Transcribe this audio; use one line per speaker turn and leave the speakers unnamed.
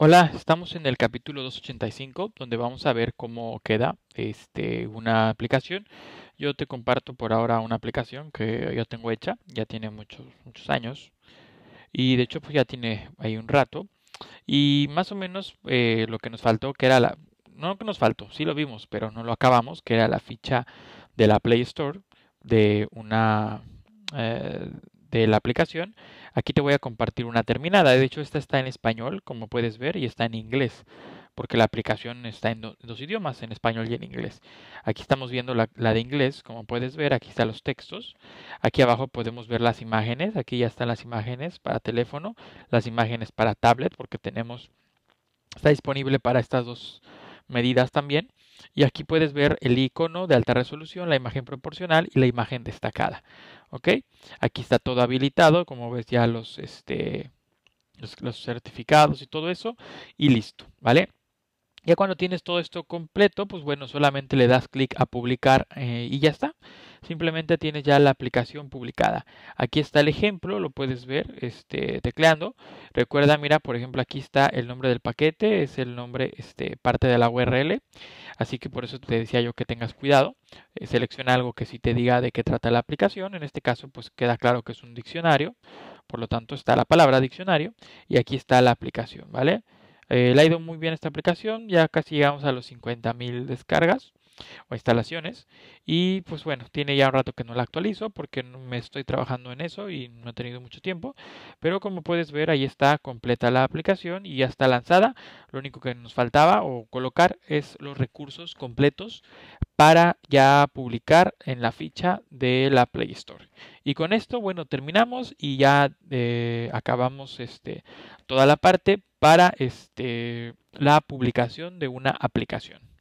Hola, estamos en el capítulo 285 donde vamos a ver cómo queda este, una aplicación. Yo te comparto por ahora una aplicación que yo tengo hecha, ya tiene muchos, muchos años y de hecho pues ya tiene ahí un rato y más o menos eh, lo que nos faltó que era la... No que nos faltó, sí lo vimos, pero no lo acabamos, que era la ficha de la Play Store de una... Eh, de la aplicación, aquí te voy a compartir una terminada. De hecho, esta está en español, como puedes ver, y está en inglés, porque la aplicación está en, dos idiomas, en español y en inglés. Aquí estamos viendo la, la, de inglés, como puedes ver, aquí están los textos. Aquí abajo podemos ver las imágenes, aquí ya están las imágenes para teléfono, las imágenes para tablet, porque tenemos, está disponible para estas dos medidas también. Y aquí puedes ver el icono de alta resolución, la imagen proporcional y la imagen destacada. okay Aquí está todo habilitado, como ves ya los, este, los, certificados y todo eso. Y listo, ¿vale? Ya cuando tienes todo esto completo, pues bueno, solamente le das clic a publicar eh, y ya está. Simplemente tienes ya la aplicación publicada. Aquí está el ejemplo, lo puedes ver este, tecleando. Recuerda, mira, por ejemplo, aquí está el nombre del paquete, es el nombre, este, parte de la URL. Así que por eso te decía yo que tengas cuidado. Eh, selecciona algo que sí te diga de qué trata la aplicación. En este caso, pues queda claro que es un diccionario. Por lo tanto, está la palabra diccionario y aquí está la aplicación, ¿vale? Eh, le ha ido muy bien esta aplicación. Ya casi llegamos a los 50.000 descargas o instalaciones. Y pues bueno, tiene ya un rato que no la actualizo porque me estoy trabajando en eso y no he tenido mucho tiempo. Pero como puedes ver, ahí está completa la aplicación y ya está lanzada. Lo único que nos faltaba o colocar es los recursos completos para ya publicar en la ficha de la Play Store. Y con esto, bueno, terminamos y ya eh, acabamos este, toda la parte para este, la publicación de una aplicación.